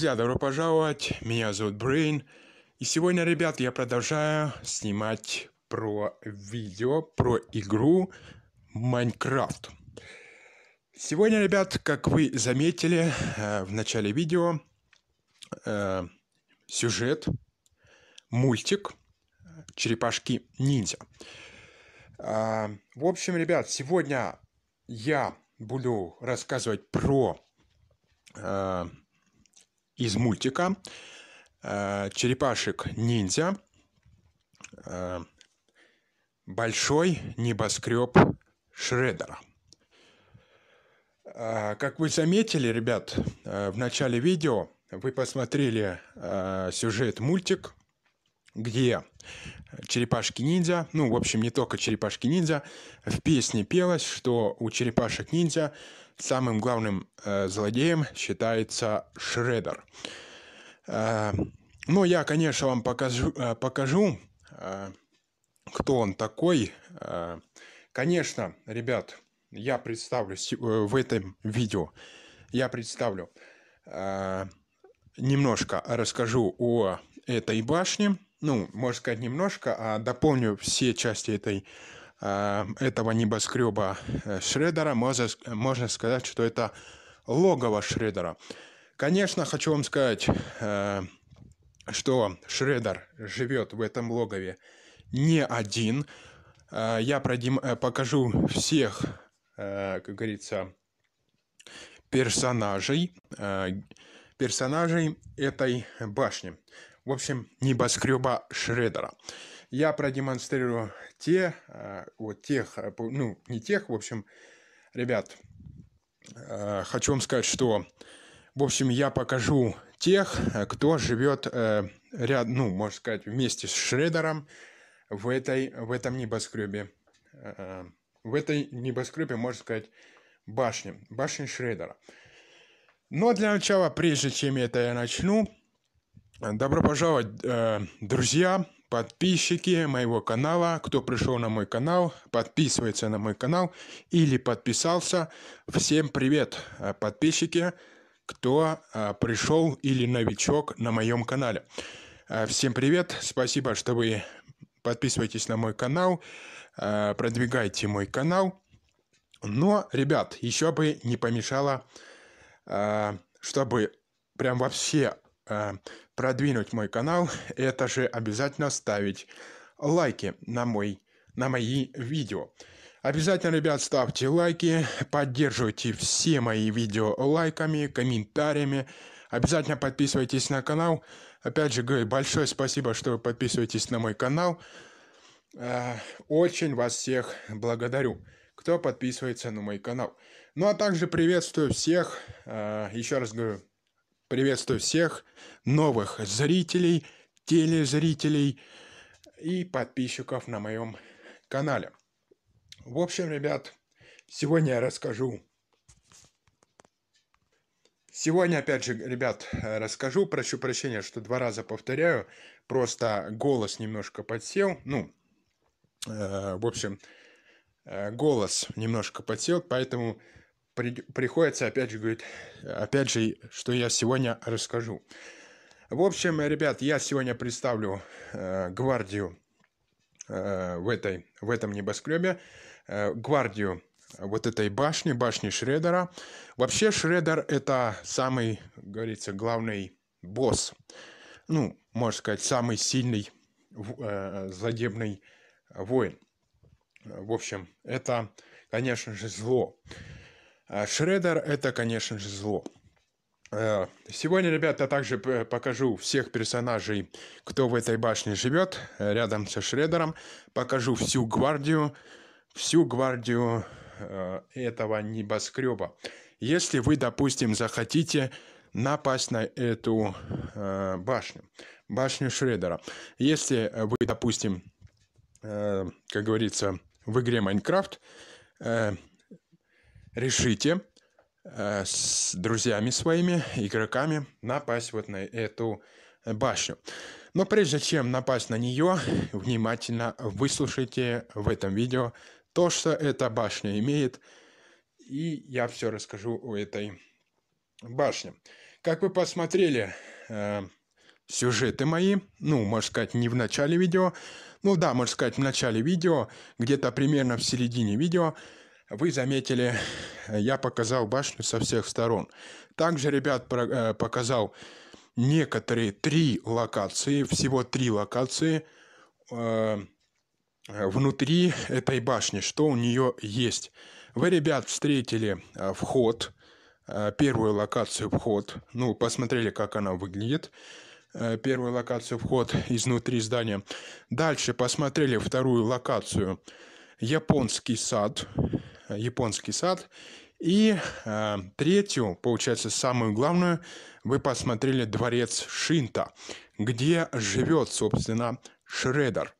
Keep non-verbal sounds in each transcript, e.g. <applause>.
Друзья, добро пожаловать, меня зовут Брейн, и сегодня, ребят, я продолжаю снимать про видео, про игру Майнкрафт. Сегодня, ребят, как вы заметили э, в начале видео, э, сюжет, мультик «Черепашки-ниндзя». Э, а, в общем, ребят, сегодня я буду рассказывать про э, из мультика э, «Черепашек-ниндзя», э, «Большой небоскреб Шредера». Э, как вы заметили, ребят, в начале видео вы посмотрели сюжет мультик, где черепашки-ниндзя, ну, в общем, не только черепашки-ниндзя, в песне пелось, что у черепашек-ниндзя самым главным э, злодеем считается Шредер. Э, ну, я, конечно, вам покажу, э, покажу э, кто он такой. Э, конечно, ребят, я представлю э, в этом видео, я представлю э, немножко расскажу о этой башне. Ну, можно сказать, немножко, а дополню все части этой башни Э, этого небоскреба э, Шредера, можно, можно сказать, что это логово Шредера. Конечно, хочу вам сказать, э, что Шредер живет в этом логове не один. Я продем... покажу всех, как говорится, персонажей, персонажей этой башни. В общем, небоскреба Шредера я продемонстрирую те, а, вот тех, а, ну, не тех, в общем, ребят, а, хочу вам сказать, что, в общем, я покажу тех, кто живет э, ряд, ну, можно сказать, вместе с Шредером в, этой, в этом небоскребе. В этой небоскребе, можно сказать, башне, башне Шредера. Но для начала, прежде чем это я начну, добро пожаловать, э, друзья, подписчики моего канала, кто пришел на мой канал, подписывается на мой канал или подписался. Всем привет, э, подписчики, кто э, пришел или новичок на моем канале. Э, всем привет, спасибо, что вы подписываетесь на мой канал, продвигайте мой канал. Но, ребят, еще бы не помешало, чтобы прям вообще продвинуть мой канал, это же обязательно ставить лайки на, мой, на мои видео. Обязательно, ребят, ставьте лайки, поддерживайте все мои видео лайками, комментариями. Обязательно подписывайтесь на канал. Опять же, говорю, большое спасибо, что вы подписываетесь на мой канал. Э, очень вас всех благодарю, кто подписывается на мой канал. Ну а также приветствую всех, э, еще раз говорю, Приветствую всех новых зрителей, телезрителей и подписчиков на моем канале. В общем, ребят, сегодня я расскажу... Сегодня, опять же, ребят, расскажу, прошу прощения, что два раза повторяю, просто голос немножко подсел, ну, э, в общем, э, голос немножко подсел, поэтому при, приходится, опять же, говорит, опять же, что я сегодня расскажу. В общем, ребят, я сегодня представлю э, гвардию э, в, этой, в этом небоскребе, э, гвардию вот этой башни, башни Шредера. Вообще Шредер это самый, говорится, главный босс, ну, можно сказать, самый сильный э, злодебный воин. В общем, это, конечно же, зло. А Шредер это, конечно же, зло. Э, сегодня, ребята, также покажу всех персонажей, кто в этой башне живет, э, рядом со Шредером. Покажу всю гвардию, всю гвардию э, этого небоскреба. Если вы, допустим, захотите напасть на эту башню, башню Шредера. Если вы, допустим, как говорится, в игре Майнкрафт, решите э, с друзьями своими, игроками, напасть вот на эту башню. Но прежде чем напасть на нее, внимательно выслушайте в этом видео то, что эта башня имеет, и я все расскажу о этой башне. Как вы посмотрели э, сюжеты мои, ну, можно сказать, не в начале видео, ну да, можно сказать, в начале видео, где-то примерно в середине видео – вы заметили, я показал башню со всех сторон. Также, ребят, э, показал некоторые три локации, всего три локации э, внутри этой башни, что у нее есть. Вы, ребят, встретили э, вход, первую локацию вход. Ну, посмотрели, как она выглядит. Первую локацию вход изнутри здания. Дальше посмотрели вторую локацию. Японский сад. Э, японский сад. И э, третью, получается, самую главную, вы посмотрели дворец Шинта, где живет, собственно, Шредер.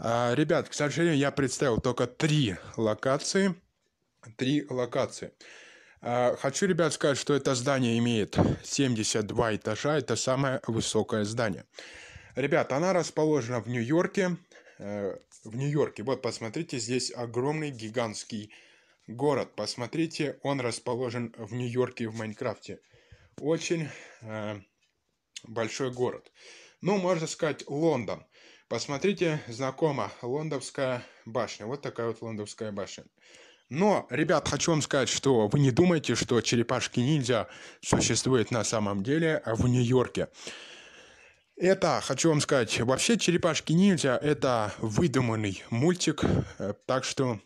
Э, ребят, к сожалению, я представил только три локации. Три локации. Э, хочу, ребят, сказать, что это здание имеет 72 этажа. Это самое высокое здание. Ребят, она расположена в Нью-Йорке. Э, в Нью-Йорке. Вот, посмотрите, здесь огромный гигантский город. Посмотрите, он расположен в Нью-Йорке в Майнкрафте. Очень э, большой город. Ну, можно сказать, Лондон. Посмотрите, знакома Лондонская башня. Вот такая вот Лондонская башня. Но, ребят, хочу вам сказать, что вы не думайте, что черепашки-ниндзя существуют на самом деле в Нью-Йорке. Это, хочу вам сказать, вообще «Черепашки ниндзя» — это выдуманный мультик, э, так что,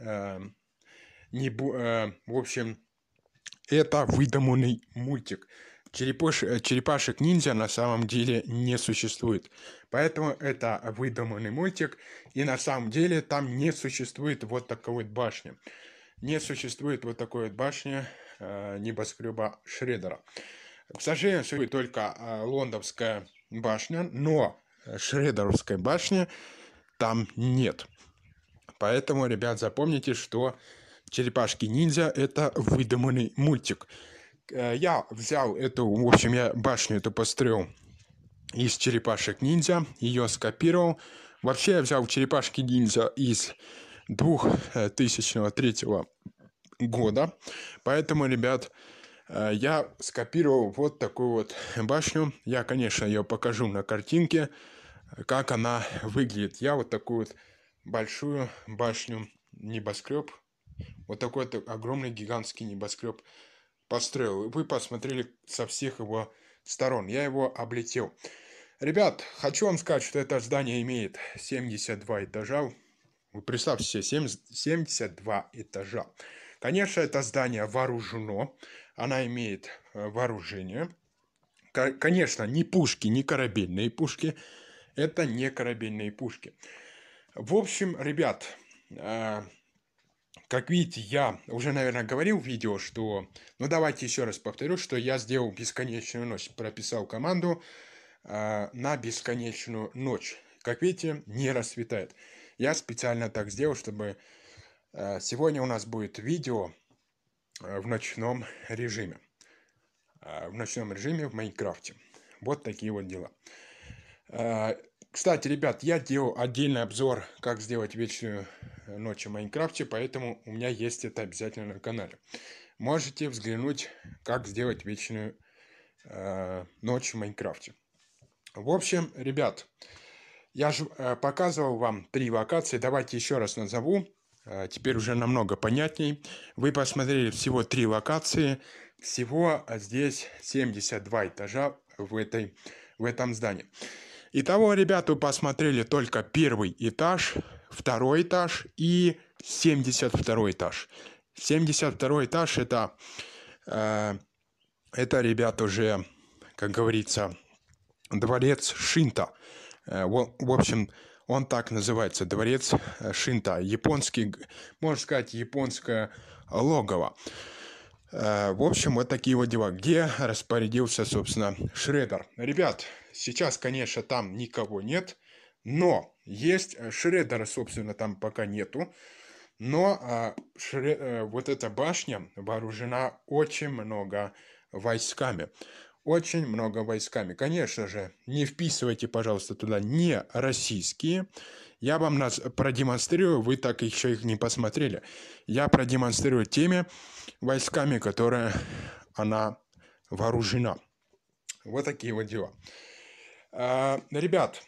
э, не, э, в общем, это выдуманный мультик. Черепош, э, черепашек ниндзя на самом деле не существует. Поэтому это выдуманный мультик, и на самом деле там не существует вот такой вот башни. Не существует вот такой вот башни э, небоскреба Шредера. К сожалению, существует только а, лондонская башня, но э, Шредеровской башни там нет. Поэтому, ребят, запомните, что «Черепашки-ниндзя» — это выдуманный мультик. Э, я взял эту, в общем, я башню эту построил из «Черепашек-ниндзя», ее скопировал. Вообще я взял «Черепашки-ниндзя» из 2003 года. Поэтому, ребят, Э, я скопировал вот такую вот <laughs> башню. Я, конечно, ее покажу на картинке, как она выглядит. Я вот такую вот большую башню, небоскреб, вот такой вот огромный гигантский небоскреб построил. Вы посмотрели со всех его сторон. Я его облетел. Ребят, хочу вам сказать, что это здание имеет 72 этажа. Вы представьте себе, 70, 72 этажа. Конечно, это здание вооружено она имеет э, вооружение. Конечно, не пушки, не корабельные пушки. Это не корабельные пушки. В общем, ребят, э, как видите, я уже, наверное, говорил в видео, что... Ну, давайте еще раз повторю, что я сделал бесконечную ночь. Прописал команду э, на бесконечную ночь. Как видите, не расцветает. Я специально так сделал, чтобы... сегодня у нас будет видео Э, в ночном режиме. Э, в ночном режиме в Майнкрафте. Вот такие вот дела. Э, кстати, ребят, я делал отдельный обзор, как сделать вечную ночь в Майнкрафте, поэтому у меня есть это обязательно на канале. Можете взглянуть, как сделать вечную э, ночь в Майнкрафте. В общем, ребят, я же э, показывал вам три локации, давайте еще раз назову. А, теперь уже намного понятней. Вы посмотрели всего три локации, всего а, здесь 72 этажа в, этой, в этом здании. Итого, ребята, вы посмотрели только первый этаж, второй этаж и 72 этаж. 72 этаж это, э, это, ребята, уже, как говорится, дворец Шинта. Э, в, в общем, он так называется, дворец э, Шинта, японский, можно сказать, японское логово. Э, в общем, вот такие вот дела, где распорядился, собственно, Шредер. Ребят, сейчас, конечно, там никого нет, но есть э, Шредера, собственно, там пока нету. Но а, шре, а, вот эта башня вооружена очень много войсками очень много войсками. Конечно же, не вписывайте, пожалуйста, туда не российские. Я вам нас продемонстрирую, вы так еще их не посмотрели. Я продемонстрирую теми войсками, которые она вооружена. Вот такие вот дела. А, ребят,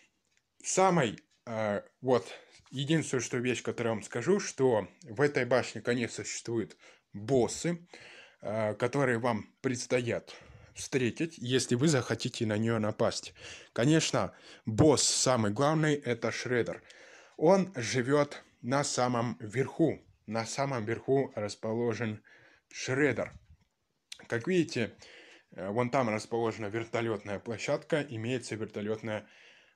самый а, вот единственная что вещь, которую я вам скажу, что в этой башне, конечно, существуют боссы, а, которые вам предстоят встретить, если вы захотите на нее напасть. Конечно, босс самый главный – это Шредер. Он живет на самом верху. На самом верху расположен Шредер. Как видите, э, вон там расположена вертолетная площадка, имеется вертолетная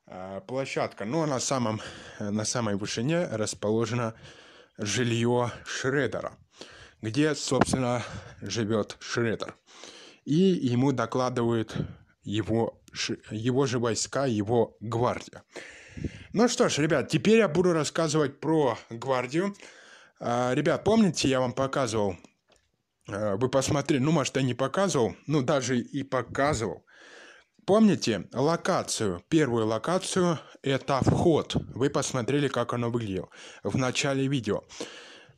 э, площадка. Но ну, а на, самом, э, на самой вышине расположено жилье Шредера, где, собственно, живет Шредер и ему докладывают его, его же войска, его гвардия. Ну что ж, ребят, теперь я буду рассказывать про гвардию. А, ребят, помните, я вам показывал, а, вы посмотрели, ну, может, я не показывал, ну, даже и показывал. Помните локацию, первую локацию, это вход. Вы посмотрели, как оно выглядело в начале видео.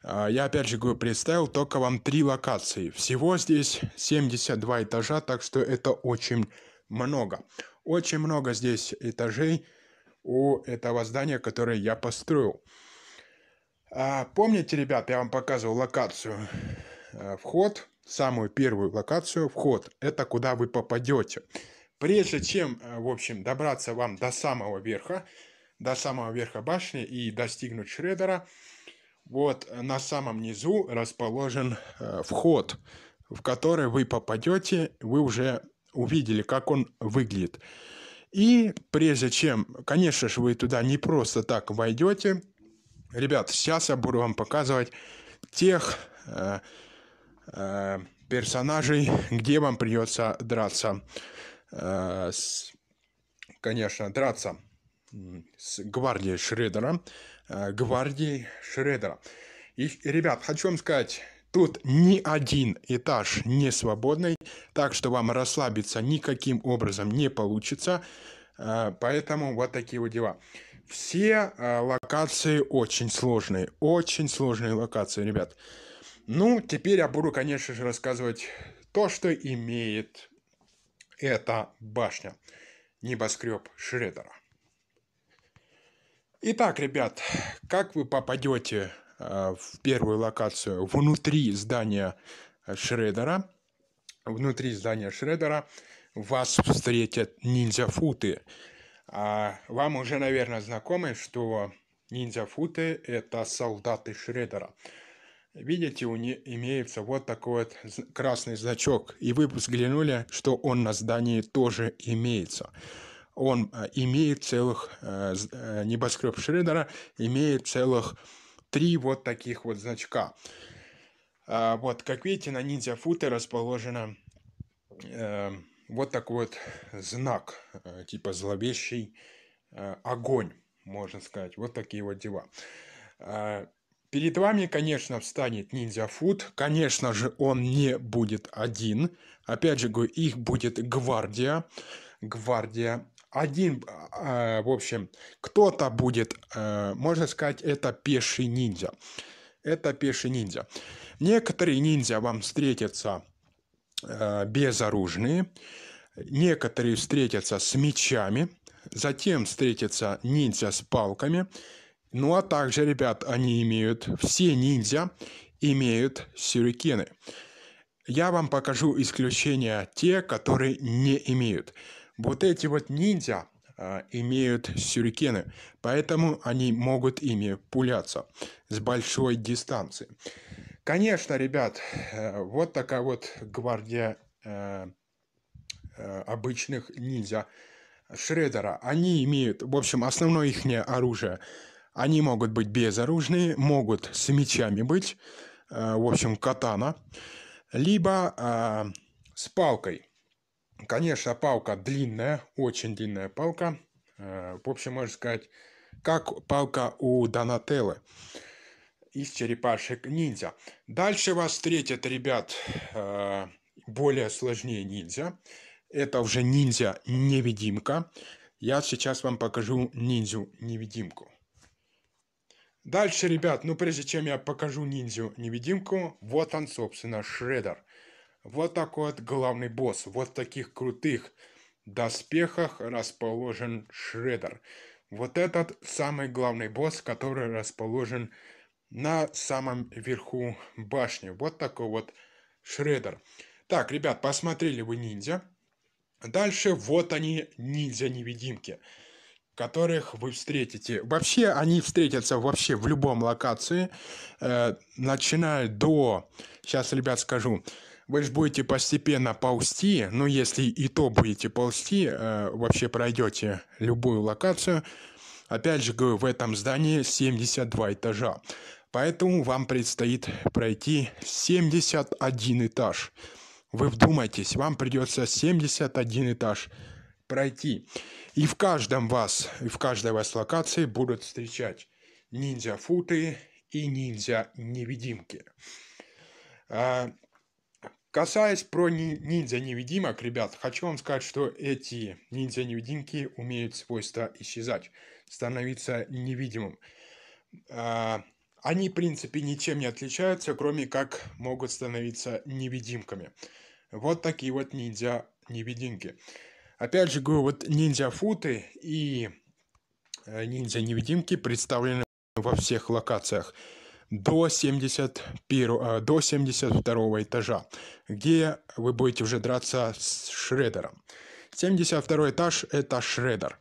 А, я опять же говорю, представил только вам три локации. Всего здесь 72 этажа, так что это очень много. Очень много здесь этажей у этого здания, которое я построил. А, помните, ребят, я вам показывал локацию. А, вход, самую первую локацию, вход. Это куда вы попадете. Прежде чем, в общем, добраться вам до самого верха, до самого верха башни и достигнуть шредера, вот э, на самом низу расположен э, вход, в который вы попадете, вы уже увидели, как он выглядит. И прежде чем, конечно же, вы туда не просто так войдете, ребят, сейчас я буду вам показывать тех э, э, персонажей, где вам придется драться. Э, с, конечно, драться с гвардией Шредера. Э, гвардии Шредера. И, ребят, хочу вам сказать, Тут ни один этаж не свободный, так что вам расслабиться никаким образом не получится. Э, поэтому вот такие вот дела. Все э, локации очень сложные, очень сложные локации, ребят. Ну, теперь я буду, конечно же, рассказывать то, что имеет эта башня, небоскреб Шредера. Итак, ребят, как вы попадете э, в первую локацию внутри здания Шредера? Внутри здания Шредера вас встретят ниндзя-футы. А, вам уже, наверное, знакомы, что ниндзя-футы – это солдаты Шредера. Видите, у них имеется вот такой вот красный значок. И вы взглянули, что он на здании тоже имеется он э, имеет целых, э, э, небоскреб Шредера имеет целых три вот таких вот значка. А, вот, как видите, на ниндзя футе расположено вот такой вот знак, типа зловещий огонь, можно сказать. Вот такие вот дела. А, перед вами, конечно, встанет ниндзя Фут. Конечно же, он не будет один. Опять же говорю, их будет гвардия. Гвардия один, а, в общем, кто-то будет, э, можно сказать, это пеший ниндзя. Это пеший ниндзя. Некоторые ниндзя вам встретятся э, безоружные, некоторые встретятся с мечами, затем встретятся ниндзя с палками, ну а также, ребят, они имеют, все ниндзя имеют сюрикены. Я вам покажу исключения те, которые не имеют. Вот эти вот ниндзя а, имеют сюрикены, поэтому они могут ими пуляться с большой дистанции. Конечно, ребят, э, вот такая вот гвардия э, э, обычных ниндзя Шредера. Они имеют, в общем, основное их оружие. Они могут быть безоружные, могут с мечами быть, э, в общем, катана, либо э, с палкой – Конечно, палка длинная, очень длинная палка. Э, в общем, можно сказать, как палка у Донателлы из черепашек ниндзя. Дальше вас встретят, ребят, э, более сложнее ниндзя. Это уже ниндзя-невидимка. Я сейчас вам покажу ниндзю-невидимку. Дальше, ребят, ну прежде чем я покажу ниндзю-невидимку, вот он, собственно, шредер. Вот такой вот главный босс. Вот в таких крутых доспехах расположен Шредер. Вот этот самый главный босс, который расположен на самом верху башни. Вот такой вот Шредер. Так, ребят, посмотрели вы ниндзя. Дальше вот они, ниндзя-невидимки, которых вы встретите. Вообще, они встретятся вообще в любом локации, э, начиная до... Сейчас, ребят, скажу. Вы же будете постепенно ползти, но ну, если и то будете ползти, э, вообще пройдете любую локацию. Опять же говорю, в этом здании 72 этажа. Поэтому вам предстоит пройти 71 этаж. Вы вдумайтесь, вам придется 71 этаж пройти. И в каждом вас, и в каждой вас локации будут встречать ниндзя-футы и ниндзя-невидимки. А, Касаясь про ниндзя-невидимок, ребят, хочу вам сказать, что эти ниндзя-невидимки умеют свойство исчезать, становиться невидимым. А, они, в принципе, ничем не отличаются, кроме как могут становиться невидимками. Вот такие вот ниндзя-невидимки. Опять же говорю, вот ниндзя-футы и э, ниндзя-невидимки представлены во всех локациях до, 71, э, до 72 этажа, где вы будете уже драться с шредером. 72 этаж – это шредер.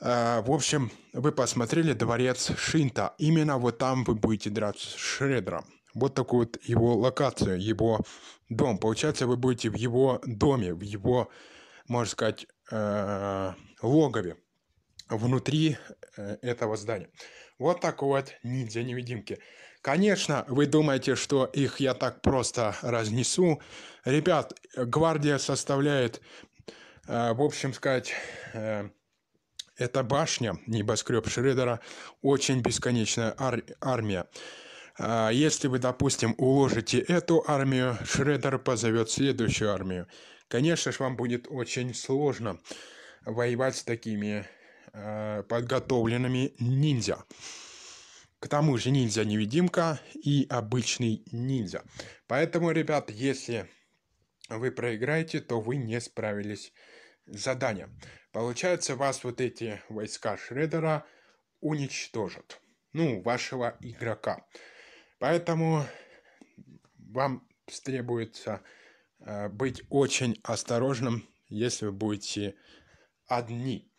Э, в общем, вы посмотрели дворец Шинта. Именно вот там вы будете драться с Шредером. Вот такую вот его локацию, его дом. Получается, вы будете в его доме, в его, можно сказать, э, логове внутри этого здания. Вот так вот ниндзя-невидимки. Конечно, вы думаете, что их я так просто разнесу. Ребят, э, гвардия составляет, э, в общем сказать, э, эта башня, небоскреб Шредера, очень бесконечная ар- армия. Э, если вы, допустим, уложите эту армию, Шредер позовет следующую армию. Конечно же, вам будет очень сложно воевать с такими э, подготовленными ниндзя. К тому же ниндзя-невидимка и обычный ниндзя. Поэтому, ребят, если вы проиграете, то вы не справились с заданием. Получается, вас вот эти войска Шредера уничтожат. Ну, вашего игрока. Поэтому вам требуется э, быть очень осторожным, если вы будете одни.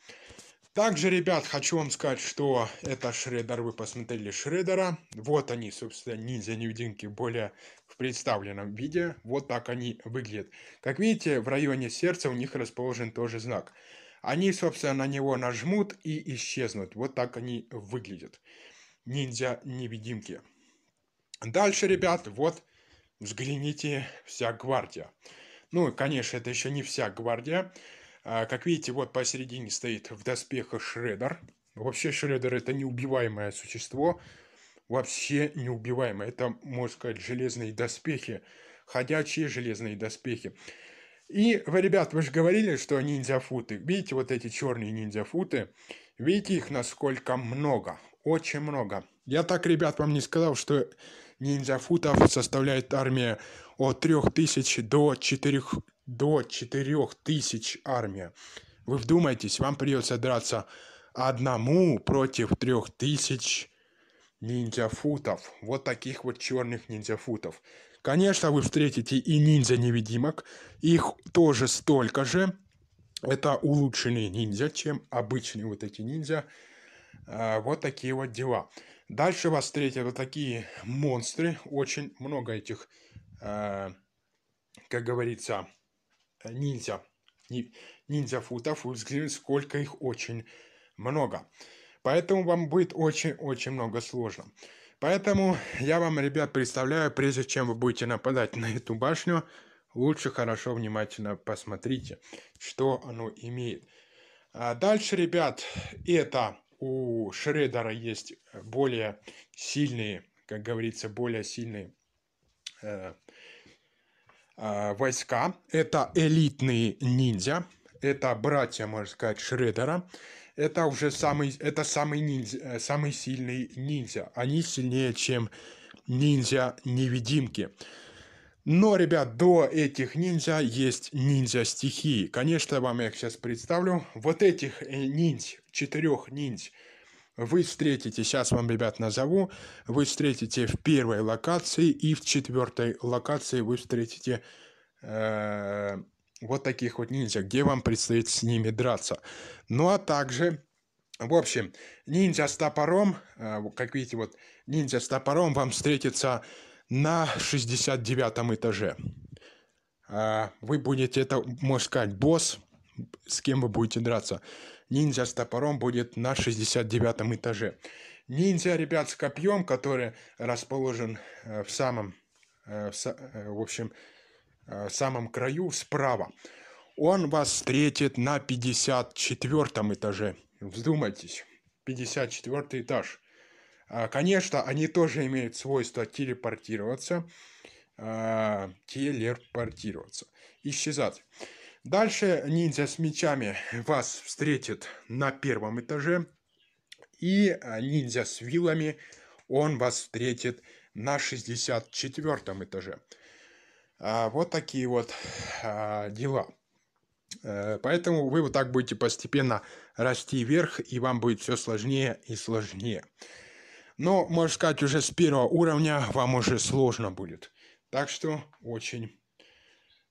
Также, ребят, хочу вам сказать, что это Шредер, вы посмотрели Шредера. Вот они, собственно, ниндзя-невидимки более в представленном виде. Вот так они выглядят. Как видите, в районе сердца у них расположен тоже знак. Они, собственно, на него нажмут и исчезнут. Вот так они выглядят. Ниндзя-невидимки. Дальше, ребят, вот, взгляните, вся гвардия. Ну, конечно, это еще не вся гвардия. А, как видите, вот посередине стоит в доспехах Шредер. Вообще Шредер это неубиваемое существо. Вообще неубиваемое. Это, можно сказать, железные доспехи. Ходячие железные доспехи. И, вы, ребят, вы же говорили, что ниндзя-футы. Видите вот эти черные ниндзя-футы? Видите их насколько много? Очень много. Я так, ребят, вам не сказал, что ниндзя-футов составляет армия от 3000 до 4000 до 4000 армия. Вы вдумайтесь, вам придется драться одному против 3000 ниндзя-футов. Вот таких вот черных ниндзя-футов. Конечно, вы встретите и ниндзя-невидимок. Их тоже столько же. Это улучшенные ниндзя, чем обычные вот эти ниндзя. А, вот такие вот дела. Дальше вас встретят вот такие монстры. Очень много этих, а, как говорится, это ниндзя. Ниндзя футов, сколько их очень много. Поэтому вам будет очень-очень много сложно. Поэтому я вам, ребят, представляю, прежде чем вы будете нападать на эту башню, лучше хорошо внимательно посмотрите, что оно имеет. А дальше, ребят, это у Шредера есть более сильные, как говорится, более сильные э, а, войска. Это элитные ниндзя. Это братья, можно сказать, Шредера. Это уже самый, это самый, ниндзя, э, самый сильный ниндзя. Они сильнее, чем ниндзя-невидимки. Но, ребят, до этих ниндзя есть ниндзя стихии. Конечно, я вам их сейчас представлю. Вот этих э, ниндзя четырех ниндзя. Вы встретите, сейчас вам, ребят, назову, вы встретите в первой локации и в четвертой локации вы встретите э, вот таких вот ниндзя, где вам предстоит с ними драться. Ну а также, в общем, ниндзя с топором, э, как видите, вот ниндзя с топором вам встретится на 69 этаже. Э, вы будете, это, можно сказать, босс, с кем вы будете драться ниндзя с топором будет на 69 этаже. Ниндзя, ребят, с копьем, который расположен э, в самом, э, э, в, общем, в самом краю справа. Он вас встретит на 54 этаже. Вздумайтесь, 54 этаж. А, конечно, они тоже имеют свойство телепортироваться, а, телепортироваться, исчезать. Дальше ниндзя с мечами вас встретит на первом этаже. И а, ниндзя с вилами, он вас встретит на 64 этаже. А, вот такие вот а, дела. А, поэтому вы вот так будете постепенно расти вверх, и вам будет все сложнее и сложнее. Но, можно сказать, уже с первого уровня вам уже сложно будет. Так что очень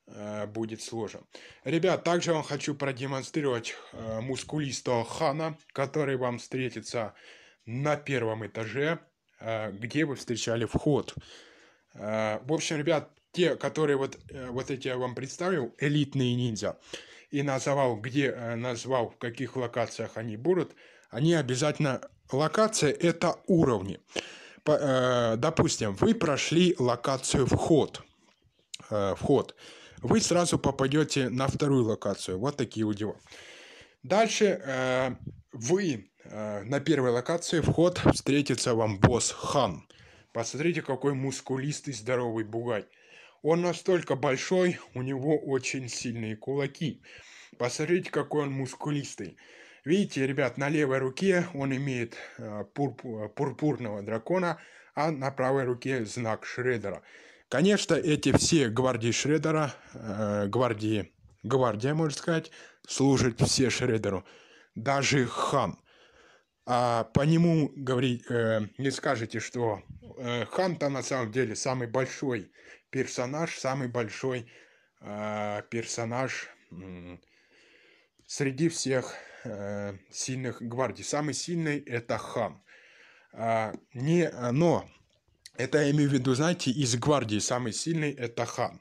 Э, будет сложно. Ребят, также вам хочу продемонстрировать э, мускулистого хана, который вам встретится на первом этаже, э, где вы встречали вход. В общем, ребят, те, которые вот, вот эти я вам представил, элитные ниндзя, и называл, где назвал, в каких локациях они будут, они обязательно... Локация – это уровни. Допустим, вы прошли локацию вход. Вход вы сразу попадете на вторую локацию. Вот такие вот дела. Дальше э, вы э, на первой локации вход встретится вам босс Хан. Посмотрите, какой мускулистый здоровый бугай. Он настолько большой, у него очень сильные кулаки. Посмотрите, какой он мускулистый. Видите, ребят, на левой руке он имеет э, пурп, э, пурпурного дракона, а на правой руке знак Шредера. Конечно, эти все гвардии Шредера, э, гвардии, гвардия, можно сказать, служат все Шредеру. Даже хан. А по нему говорить, э, не скажете, что э, хан-то на самом деле самый большой персонаж, самый большой э, персонаж э, среди всех э, сильных гвардий. Самый сильный это хан. А, не, но это я имею в виду, знаете, из гвардии самый сильный это хан.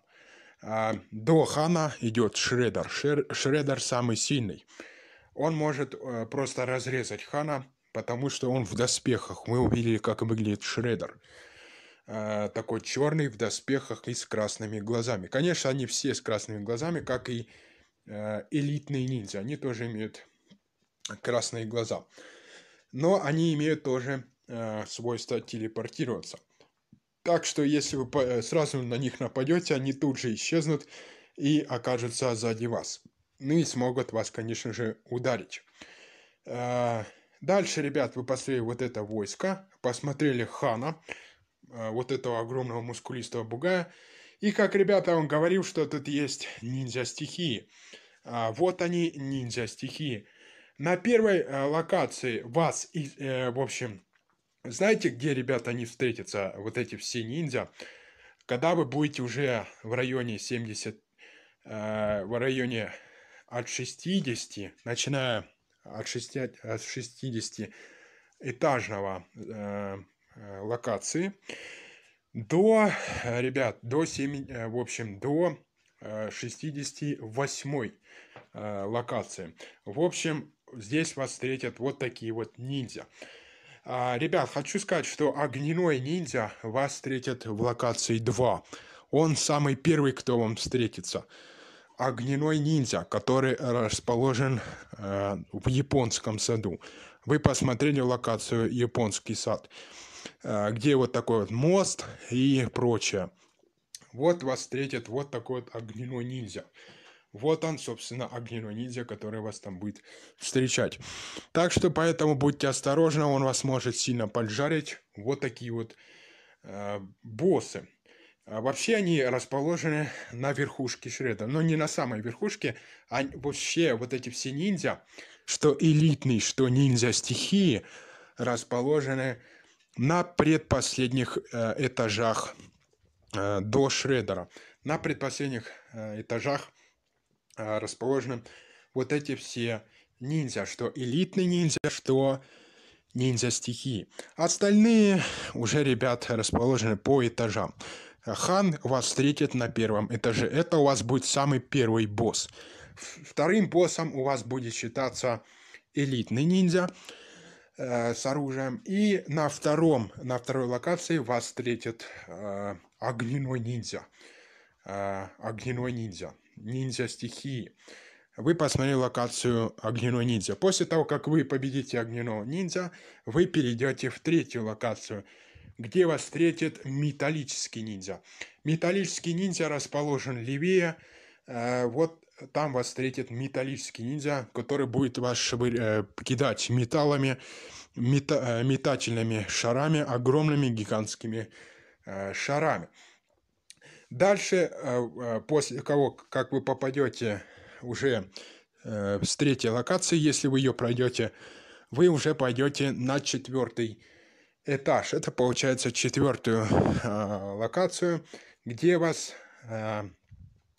А, до хана идет Шредер. Шер, Шредер самый сильный. Он может а, просто разрезать хана, потому что он в доспехах. Мы увидели, как выглядит Шредер. А, такой черный в доспехах и с красными глазами. Конечно, они все с красными глазами, как и а, элитные ниндзя. Они тоже имеют красные глаза. Но они имеют тоже э, свойство телепортироваться. Так что если вы э, сразу на них нападете, они тут же исчезнут и окажутся сзади вас. Ну и смогут вас, конечно же, ударить. Э, дальше, ребят, вы посмотрели вот это войско, посмотрели хана, э, вот этого огромного мускулистого бугая. И как, ребята, он говорил, что тут есть ниндзя-стихии. А, вот они, ниндзя-стихии. На первой локации вас, в общем, знаете, где, ребята, они встретятся, вот эти все ниндзя? Когда вы будете уже в районе 70, э, в районе от 60, начиная от, 6, от 60 этажного э, э, локации до, э, ребят, до 7, э, в общем, до 68 э, локации. В общем, здесь вас встретят вот такие вот ниндзя. А, ребят, хочу сказать, что огненной ниндзя вас встретит в локации 2. Он самый первый, кто вам встретится. Огненной ниндзя, который расположен э, в японском саду. Вы посмотрели локацию японский сад, э, где вот такой вот мост и прочее. Вот вас встретит вот такой вот огненной ниндзя. Вот он, собственно, огненный ниндзя, который вас там будет встречать. Так что поэтому будьте осторожны, он вас может сильно поджарить. Вот такие вот э, боссы. А вообще они расположены на верхушке шреда. Но не на самой верхушке, а вообще вот эти все ниндзя, что элитный, что ниндзя стихии, расположены на предпоследних э, этажах э, до шредера. На предпоследних э, этажах а, расположены вот эти все ниндзя, что элитный ниндзя, что ниндзя стихии. Остальные уже, ребят, расположены по этажам. Хан вас встретит на первом этаже. Это у вас будет самый первый босс. Вторым боссом у вас будет считаться элитный ниндзя э, с оружием. И на втором, на второй локации вас встретит э, огненной ниндзя. Э, огненной ниндзя ниндзя стихии. Вы посмотрели локацию огненного ниндзя. После того, как вы победите огненного ниндзя, вы перейдете в третью локацию, где вас встретит металлический ниндзя. Металлический ниндзя расположен левее. Э, вот там вас встретит металлический ниндзя, который будет вас швыр... Э, кидать металлами, мета... Э, метательными шарами, огромными гигантскими шарами. Дальше, э, э, после того, как вы попадете уже э, с третьей локации, если вы ее пройдете, вы уже пойдете на четвертый этаж. Это получается четвертую локацию, где вас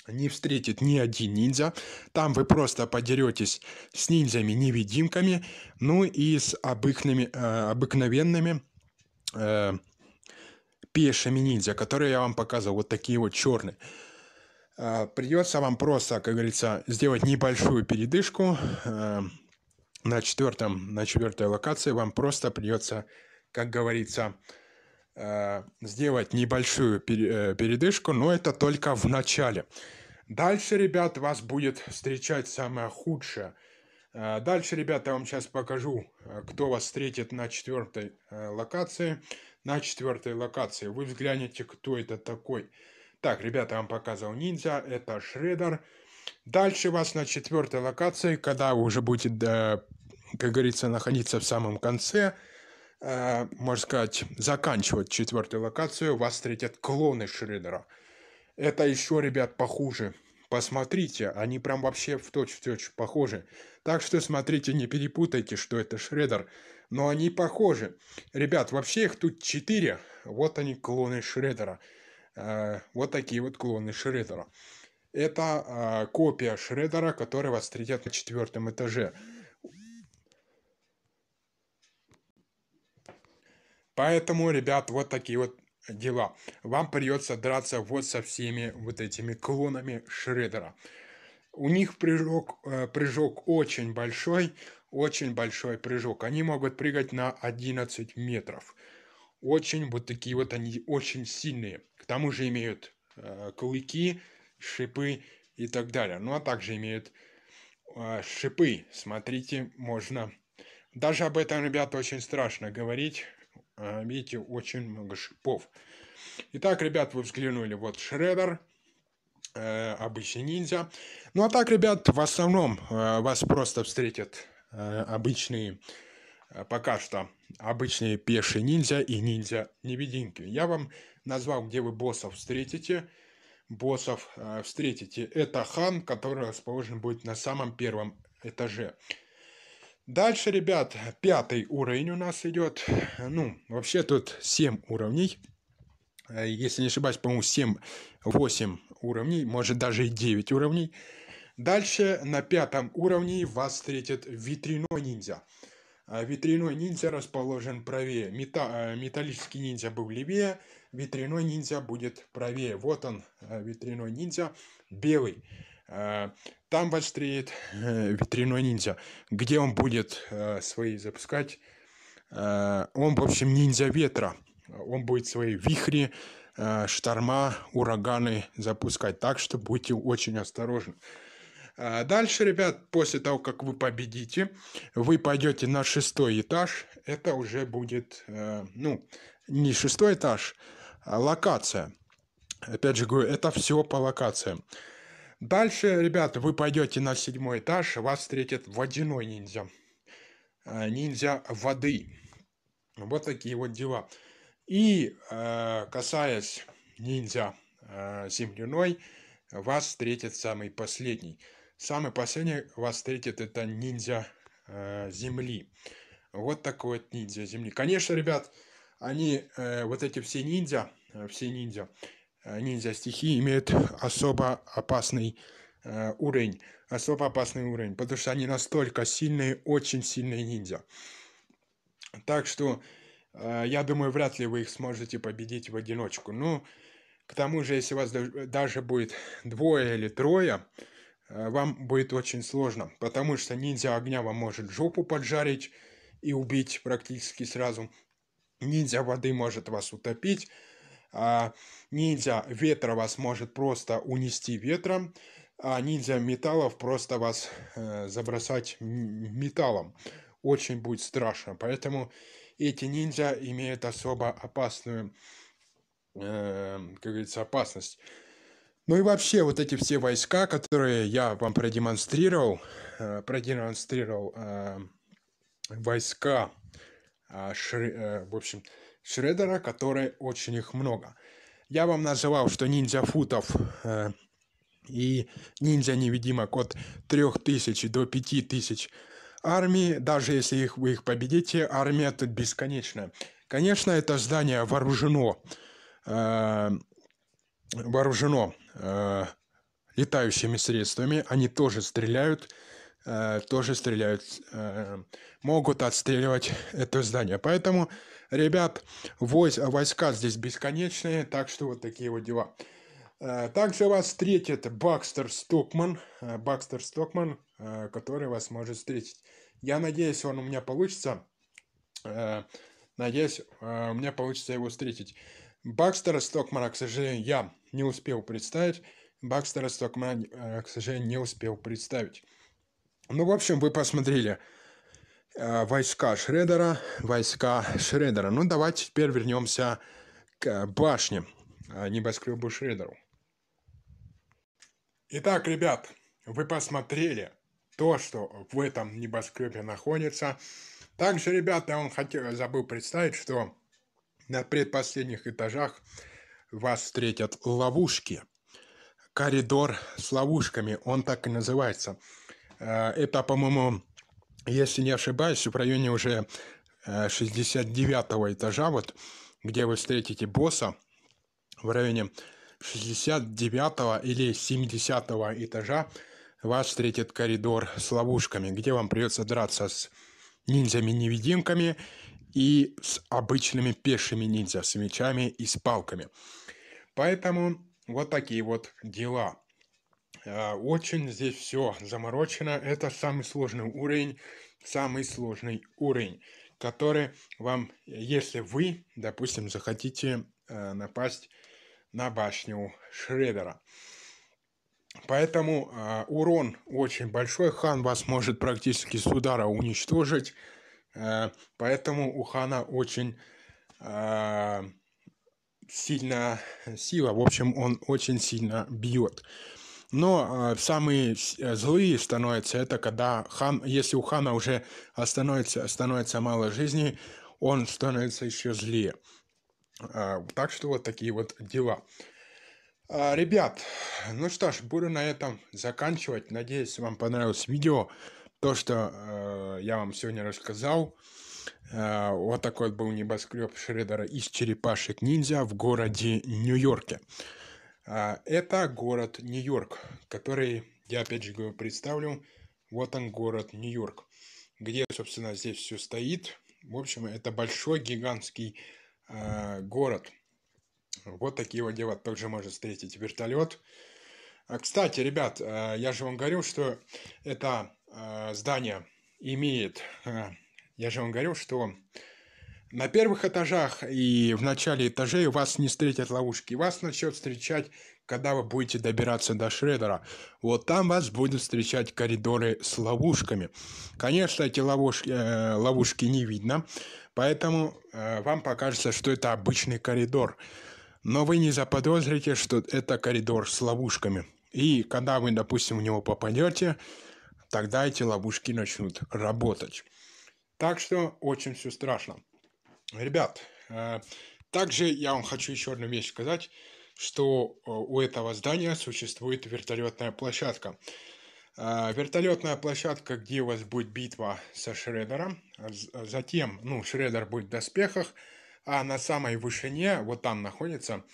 не встретит ни один ниндзя. Там вы просто подеретесь с ниндзями-невидимками, ну и с обыкными, обыкновенными пешими ниндзя, которые я вам показывал, вот такие вот черные. А, придется вам просто, как говорится, сделать небольшую передышку. А, на четвертом, на четвертой локации вам просто придется, как говорится, а, сделать небольшую э, передышку, но это только в начале. Дальше, ребят, вас будет встречать самое худшее. Дальше, ребята, я вам сейчас покажу, кто вас встретит на четвертой э, локации на четвертой локации. Вы взглянете, кто это такой. Так, ребята, я вам показывал ниндзя, это шредер. Дальше вас на четвертой локации, когда уже будет, как говорится, находиться в самом конце, э, можно сказать, заканчивать четвертую локацию, вас встретят клоны Шредера. Это еще, ребят, похуже посмотрите, они прям вообще в точь-в-точь -точь похожи. Так что смотрите, не перепутайте, что это Шредер. Но они похожи. Ребят, вообще их тут четыре. Вот они, клоны Шредера. Э, вот такие вот клоны Шредера. Это э, копия Шредера, который вас встретят на четвертом этаже. Поэтому, ребят, вот такие вот дела. Вам придется драться вот со всеми вот этими клонами Шредера. У них прыжок, э, прыжок очень большой, очень большой прыжок. Они могут прыгать на 11 метров. Очень вот такие вот они, очень сильные. К тому же имеют э, клыки, шипы и так далее. Ну а также имеют э, шипы. Смотрите, можно... Даже об этом, ребята, очень страшно говорить. А, видите, очень много шипов. Итак, ребят, вы взглянули, вот шредер, э, обычный ниндзя. Ну а так, ребят, в основном э, вас просто встретят э, обычные, пока что обычные пешие ниндзя и ниндзя-невидимки. Я вам назвал, где вы боссов встретите. Боссов э, встретите. Это хан, который расположен будет на самом первом этаже. Дальше, ребят, пятый уровень у нас идет. Ну, вообще тут 7 уровней. Если не ошибаюсь, по-моему, 7-8 уровней, может даже и 9 уровней. Дальше на пятом уровне вас встретит витриной ниндзя. А, ветряной ниндзя расположен правее. Мета, а, металлический ниндзя был левее, ветряной ниндзя будет правее. Вот он, а, ветряной ниндзя, белый. А, там вас встретит <laughs> ветряной ниндзя, где он будет э, свои запускать. Э, он, в общем, ниндзя ветра. Он будет свои вихри, э, шторма, ураганы запускать. Так что будьте очень осторожны. А дальше, ребят, после того, как вы победите, вы пойдете на шестой этаж. Это уже будет, ну, не шестой этаж, а локация. Опять же говорю, это все по локациям. Дальше, ребята, вы пойдете на седьмой этаж, вас встретит водяной ниндзя. Э, ниндзя воды. Вот такие вот дела. И э, касаясь ниндзя э, земляной, вас встретит самый последний. Самый последний вас встретит это ниндзя э, земли. Вот такой вот ниндзя земли. Конечно, ребят, они, э, вот эти все ниндзя, э, все ниндзя, Э, ниндзя стихии имеют особо опасный э, уровень. Особо опасный уровень, потому что они настолько сильные, очень сильные ниндзя. Так что э, я думаю, вряд ли вы их сможете победить в одиночку. Но ну, к тому же, если у вас даже будет двое или трое, э, вам будет очень сложно, потому что ниндзя огня вам может жопу поджарить и убить практически сразу. Ниндзя воды может вас утопить, а, ниндзя ветра вас может просто унести ветром, а ниндзя металлов просто вас э, забросать металлом. Очень будет страшно. Поэтому эти ниндзя имеют особо опасную, э, как говорится, опасность. Ну и вообще вот эти все войска, которые я вам продемонстрировал, э, продемонстрировал э, войска, э, шри, э, в общем, э, Шредера, которые очень их много. Я вам называл, что ниндзя футов э, и ниндзя невидимок от 3000 до 5000 армии, даже если их, вы их победите, армия тут бесконечная. Конечно, это здание вооружено, э, вооружено э, летающими средствами, они тоже стреляют, Э, тоже стреляют, э, могут отстреливать это здание. Поэтому, ребят, войс, войска здесь бесконечные, так что вот такие вот дела. Э, также вас встретит Бакстер Стокман, Бакстер Стокман, который вас может встретить. Я надеюсь, он у меня получится. Надеюсь, у меня получится его встретить. Бакстера Стокмана, к сожалению, я не успел представить. Бакстера Стокмана, к сожалению, не успел представить. Ну, в общем, вы посмотрели э, войска Шредера, войска Шредера. Ну, давайте теперь вернемся к э, башне, э, небоскребу Шредеру. Итак, ребят, вы посмотрели то, что в этом небоскребе находится. Также, ребята, я вам хотел, забыл представить, что на предпоследних этажах вас встретят ловушки. Коридор с ловушками, он так и называется – Э, это, по-моему, если не ошибаюсь, в районе уже 69 э, этажа, вот где вы встретите босса, в районе 69 или 70 этажа вас встретит коридор с ловушками, где вам придется драться с ниндзями-невидимками и с обычными пешими ниндзя, с мечами и с палками. Поэтому вот такие вот дела. А, очень здесь все заморочено. Это самый сложный уровень, самый сложный уровень, который вам, если вы, допустим, захотите э, напасть на башню Шредера. Поэтому э, урон очень большой. Хан вас может практически с удара уничтожить. Э, поэтому у хана очень э, сильно сила. В общем, он очень сильно бьет. Но а, самые э, злые становятся, это когда хан, если у хана уже становится, становится мало жизни, он становится еще злее. А, так что вот такие вот дела. А, ребят, ну что ж, буду на этом заканчивать. Надеюсь, вам понравилось видео. То, что э, я вам сегодня рассказал. Э, вот такой вот был небоскреб Шредера из черепашек ниндзя в городе Нью-Йорке. А, это город Нью-Йорк, который, я опять же говорю, представлю. Вот он город Нью-Йорк, где, собственно, здесь все стоит. В общем, это большой, гигантский э, город. Вот такие вот дела. Также можно встретить вертолет. А, кстати, ребят, э, я же вам говорил, что это э, здание имеет... Э, я же вам говорил, что на первых этажах и в начале этажей вас не встретят ловушки. Вас начнет встречать, когда вы будете добираться до шредера. Вот там вас будут встречать коридоры с ловушками. Конечно, эти ловушки, э, ловушки не видно, поэтому э, вам покажется, что это обычный коридор. Но вы не заподозрите, что это коридор с ловушками. И когда вы, допустим, в него попадете, тогда эти ловушки начнут работать. Так что очень все страшно. Ну, ребят, э, также я вам хочу еще одну вещь сказать, что э, у этого здания существует вертолетная площадка. Э, вертолетная площадка, где у вас будет битва со Шредером, а а затем, ну, Шредер будет в доспехах, а на самой вышине, вот там находится,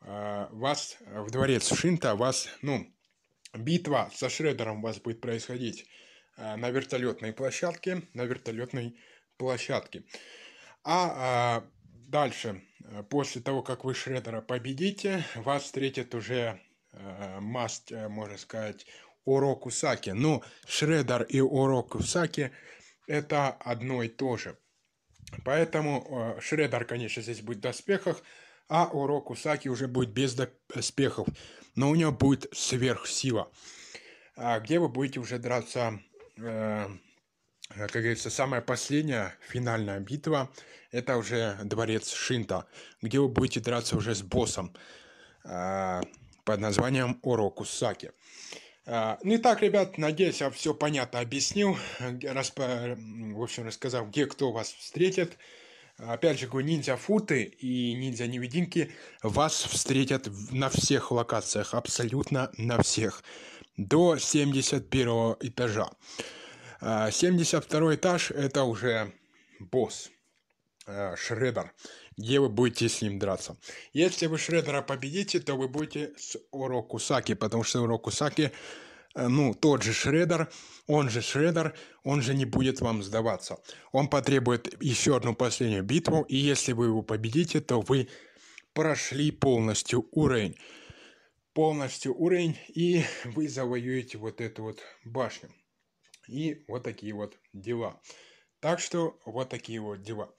вас в дворец Шинта, вас, ну, битва со Шредером у вас будет происходить на вертолетной площадке, на вертолетной площадке. А, а дальше, после того, как вы Шредера победите, вас встретит уже а, э, масть, э, можно сказать, Урок Усаки. Но ну, Шредер и Урок Усаки это одно и то же. Поэтому э, Шредер, конечно, здесь будет в доспехах, а Урок Усаки уже будет без доспехов. Но у него будет сверхсила, а где вы будете уже драться э, Э, как говорится, самая последняя финальная битва – это уже дворец Шинта, где вы будете драться уже с боссом э, под названием Орокусаки. Э, ну и так, ребят, надеюсь, я все понятно объяснил, расп... в общем, рассказал, где кто вас встретит. Опять же, говорю, ниндзя-футы и ниндзя-невидимки вас встретят на всех локациях, абсолютно на всех, до 71 этажа. этажа. 72 а, этаж – это уже босс, а, Шредер, где вы будете с ним драться. Если вы Шредера победите, то вы будете с Урокусаки, потому что Урокусаки, э, ну, тот же Шредер, он же Шредер, он же не будет вам сдаваться. Он потребует еще одну последнюю битву, и если вы его победите, то вы прошли полностью уровень. Полностью уровень, и вы завоюете вот эту вот башню. И вот такие вот дела. Так что вот такие вот дела.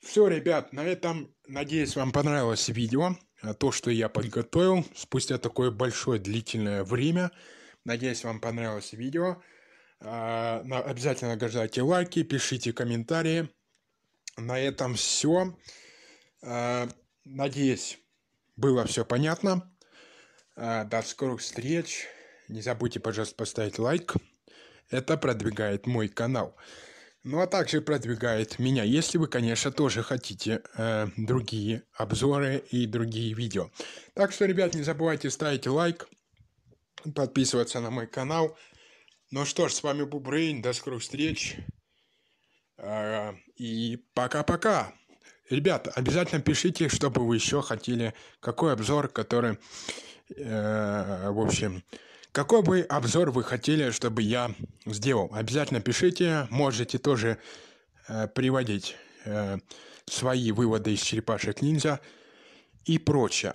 Все, ребят, на этом, надеюсь, вам понравилось видео. Э, то, что я подготовил спустя такое большое длительное время. Надеюсь, вам понравилось видео. Э, обязательно награждайте лайки, пишите комментарии. На этом все. Э, надеюсь, было все понятно. До скорых встреч. Не забудьте, пожалуйста, поставить лайк. Это продвигает мой канал. Ну а также продвигает меня, если вы, конечно, тоже хотите э, другие обзоры и другие видео. Так что, ребят, не забывайте ставить лайк, подписываться на мой канал. Ну что ж, с вами Бубрейн, до скорых встреч. Э, и пока-пока. ребят. обязательно пишите, что бы вы еще хотели, какой обзор, который, э, в общем, какой бы обзор вы хотели, чтобы я сделал? Обязательно пишите, можете тоже э, приводить э, свои выводы из черепашек ниндзя и прочее.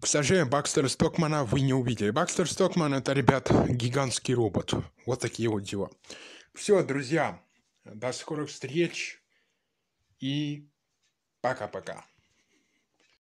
К сожалению, Бакстера Стокмана вы не увидели. Бакстер Стокман это, ребят, гигантский робот. Вот такие вот дела. Все, друзья, до скорых встреч и пока-пока.